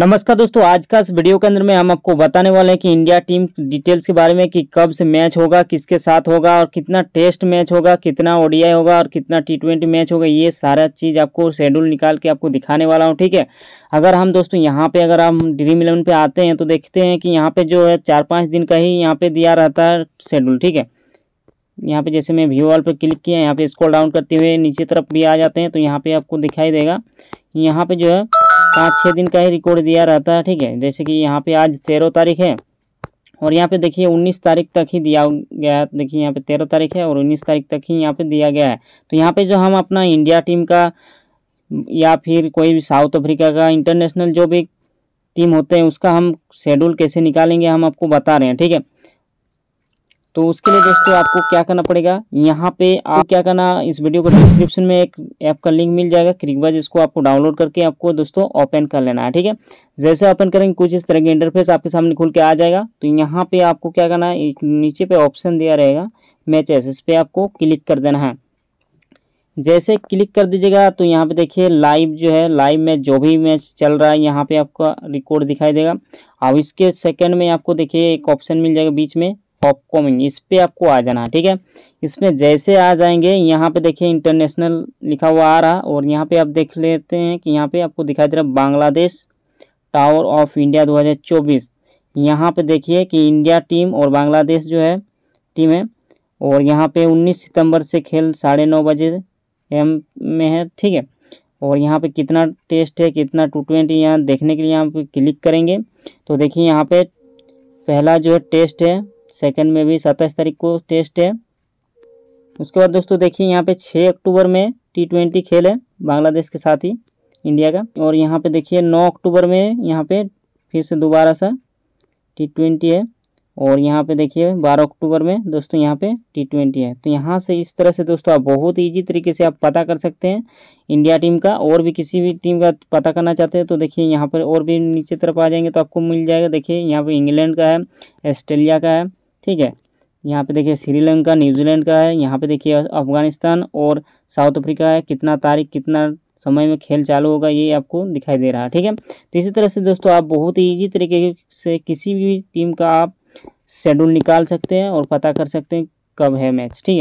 नमस्कार दोस्तों आज का इस वीडियो के अंदर में हम आपको बताने वाले हैं कि इंडिया टीम डिटेल्स के बारे में कि कब से मैच होगा किसके साथ होगा और कितना टेस्ट मैच होगा कितना ओडीआई होगा और कितना टी ट्वेंटी मैच होगा ये सारा चीज़ आपको शेड्यूल निकाल के आपको दिखाने वाला हूँ ठीक है अगर हम दोस्तों यहाँ पे अगर हम ड्रीम इलेवन पे आते हैं तो देखते हैं कि यहाँ पे जो है चार पाँच दिन का ही यहाँ पे दिया रहता है शेड्यूल ठीक है यहाँ पे जैसे मैं व्यू वॉल पर क्लिक किया यहाँ पे स्क्रॉल डाउन करते हुए नीचे तरफ भी आ जाते हैं तो यहाँ पे आपको दिखाई देगा यहाँ पे जो है पाँच छः दिन का ही रिकॉर्ड दिया रहता है ठीक है जैसे कि यहाँ पे आज तेरह तारीख है और यहाँ पे देखिए उन्नीस तारीख तक ही दिया गया है देखिए यहाँ पे तेरह तारीख है और उन्नीस तारीख तक ही यहाँ पे दिया गया है तो यहाँ पे जो हम अपना इंडिया टीम का या फिर कोई भी साउथ अफ्रीका का इंटरनेशनल जो भी टीम होते हैं उसका हम शेड्यूल कैसे निकालेंगे हम आपको बता रहे हैं ठीक है तो उसके लिए दोस्तों आपको क्या करना पड़ेगा यहाँ पे आप क्या करना इस वीडियो को डिस्क्रिप्शन में एक ऐप का लिंक मिल जाएगा क्रिकबाज इसको आपको डाउनलोड करके आपको दोस्तों ओपन कर लेना है ठीक है जैसे ओपन करेंगे कुछ इस तरह के इंटरफेस आपके सामने खुल के आ जाएगा तो यहाँ पे आपको क्या करना है नीचे पे ऑप्शन दिया रहेगा मैचेस इस पर आपको क्लिक कर देना है जैसे क्लिक कर दीजिएगा तो यहाँ पे देखिए लाइव जो है लाइव में जो भी मैच चल रहा है यहाँ पे आपका रिकॉर्ड दिखाई देगा अब इसके सेकंड में आपको देखिए एक ऑप्शन मिल जाएगा बीच में अपकमिंग इस पर आपको आ जाना है ठीक है इसमें जैसे आ जाएंगे यहाँ पे देखिए इंटरनेशनल लिखा हुआ आ रहा और यहाँ पे आप देख लेते हैं कि यहाँ पे आपको दिखाई दे रहा है बांग्लादेश टावर ऑफ इंडिया 2024 यहाँ पर देखिए कि इंडिया टीम और बांग्लादेश जो है टीम है और यहाँ पे 19 सितंबर से खेल साढ़े नौ बजे एम में है ठीक है और यहाँ पे कितना टेस्ट है कितना टू ट्वेंटी यहाँ देखने के लिए यहाँ पे क्लिक करेंगे तो देखिए यहाँ पे पहला जो है टेस्ट है सेकेंड में भी सत्ताईस तारीख को टेस्ट है उसके बाद दोस्तों देखिए यहाँ पे छः अक्टूबर में टी ट्वेंटी खेल है बांग्लादेश के साथ ही इंडिया का और यहाँ पे देखिए नौ अक्टूबर में यहाँ पे फिर से दोबारा सा टी ट्वेंटी है और यहाँ पे देखिए 12 अक्टूबर में दोस्तों यहाँ पे टी ट्वेंटी है तो यहाँ से इस तरह से दोस्तों आप बहुत ईजी तरीके से आप पता कर सकते हैं इंडिया टीम का और भी किसी भी टीम का पता करना चाहते हैं तो देखिए यहाँ पर और भी नीचे तरफ आ जाएंगे तो आपको मिल जाएगा देखिए यहाँ पर इंग्लैंड का है ऑस्ट्रेलिया का है ठीक है यहाँ पे देखिए श्रीलंका न्यूजीलैंड का है यहाँ पे देखिए अफगानिस्तान और साउथ अफ्रीका है कितना तारीख कितना समय में खेल चालू होगा ये आपको दिखाई दे रहा है ठीक है तो इसी तरह से दोस्तों आप बहुत ही ईजी तरीके से किसी भी टीम का आप शेड्यूल निकाल सकते हैं और पता कर सकते हैं कब है मैच ठीक है